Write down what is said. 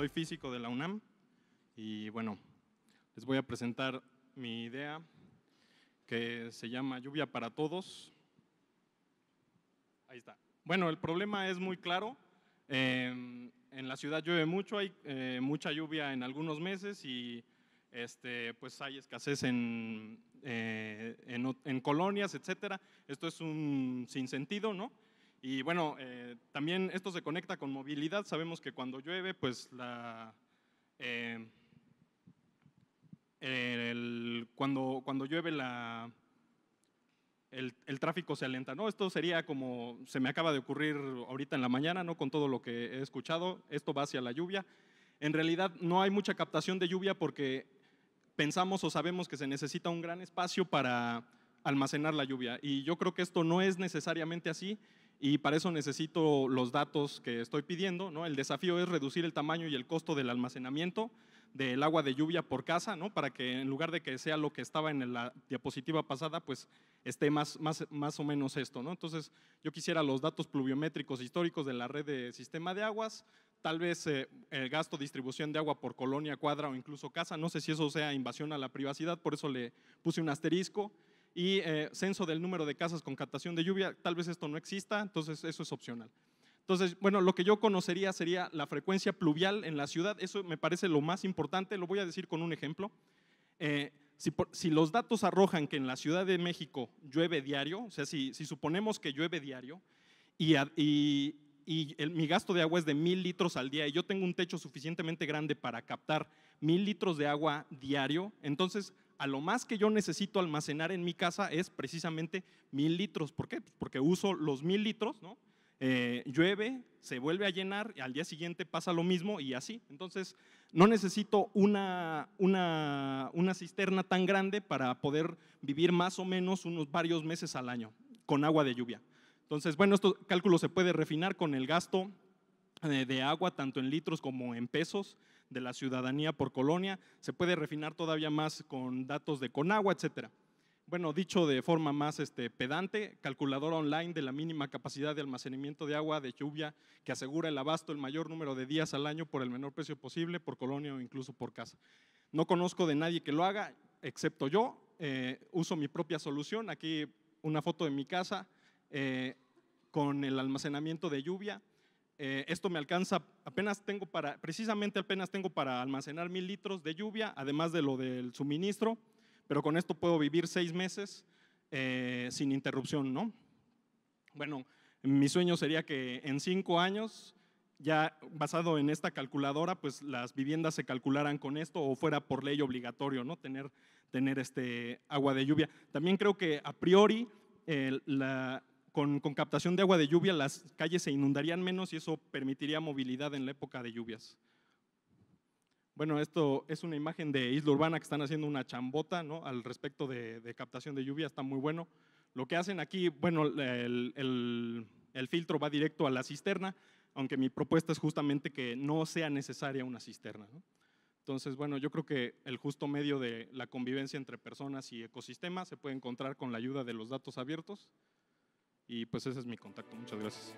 Soy físico de la UNAM y bueno, les voy a presentar mi idea que se llama Lluvia para Todos. Ahí está. Bueno, el problema es muy claro. en la ciudad llueve mucho, hay eh, mucha lluvia en algunos meses y este, pues hay escasez en, eh, en colonias, etcétera. Esto es un sinsentido, ¿no? Y bueno, eh, también esto se conecta con movilidad. Sabemos que cuando llueve, pues la, eh, el, cuando, cuando llueve la, el, tráfico se alenta. ¿no? Esto sería como se me acaba de ocurrir ahorita en la mañana, ¿no? con todo lo que he escuchado, esto va hacia la lluvia. En realidad no hay mucha captación de lluvia porque pensamos o sabemos que se necesita un gran espacio para almacenar la lluvia. Y yo creo que esto no es necesariamente así y para eso necesito los datos que estoy pidiendo. ¿no? El desafío es reducir el tamaño y el costo del almacenamiento del agua de lluvia por casa, ¿no? para que en lugar de que sea lo que estaba en la diapositiva pasada, pues esté más, más, más o menos esto. ¿no? Entonces, yo quisiera los datos pluviométricos históricos de la red de sistema de aguas, tal vez eh, el gasto, distribución de agua por colonia, cuadra o incluso casa. No sé si eso sea invasión a la privacidad, por eso le puse un asterisco y eh, censo del número de casas con captación de lluvia. Tal vez esto no exista, entonces eso es opcional. Entonces, bueno, lo que yo conocería sería la frecuencia pluvial en la ciudad. Eso me parece lo más importante. Lo voy a decir con un ejemplo. Eh, si, los datos arrojan que en la Ciudad de México llueve diario, o sea, si, si suponemos que llueve diario y, y, mi gasto de agua es de mil litros al día y yo tengo un techo suficientemente grande para captar mil litros de agua diario, entonces a lo más que yo necesito almacenar en mi casa es precisamente mil litros. ¿Por qué? Porque uso los mil litros, ¿no? Eh, llueve, se vuelve a llenar, y al día siguiente pasa lo mismo y así. Entonces, no necesito una, una, cisterna tan grande para poder vivir más o menos unos varios meses al año con agua de lluvia. Entonces, bueno, estos cálculo se puede refinar con el gasto eh, de agua, tanto en litros como en pesos, de la ciudadanía por colonia. Se puede refinar todavía más con datos de Conagua, etcétera. Bueno, dicho de forma más este, pedante, calculadora online de la mínima capacidad de almacenamiento de agua de lluvia que asegura el abasto el mayor número de días al año por el menor precio posible, por colonia o incluso por casa. No conozco de nadie que lo haga, excepto yo. Eh, uso mi propia solución. Aquí una foto de mi casa eh, con el almacenamiento de lluvia eh, esto me alcanza, apenas tengo para, precisamente apenas tengo para almacenar mil litros de lluvia, además de lo del suministro, pero con esto puedo vivir seis meses eh, sin interrupción, ¿no? Bueno, mi sueño sería que en cinco años, ya basado en esta calculadora, pues las viviendas se calcularan con esto o fuera por ley obligatorio, ¿no? Tener, tener este agua de lluvia. También creo que a priori la, con, captación de agua de lluvia las calles se inundarían menos y eso permitiría movilidad en la época de lluvias. Bueno, esto es una imagen de Isla Urbana que están haciendo una chambota ¿no? al respecto de, captación de lluvia, está muy bueno. Lo que hacen aquí, bueno, el, filtro va directo a la cisterna, aunque mi propuesta es justamente que no sea necesaria una cisterna. Entonces, bueno, yo creo que el justo medio de la convivencia entre personas y ecosistemas se puede encontrar con la ayuda de los datos abiertos. Y pues ese es mi contacto. Muchas gracias.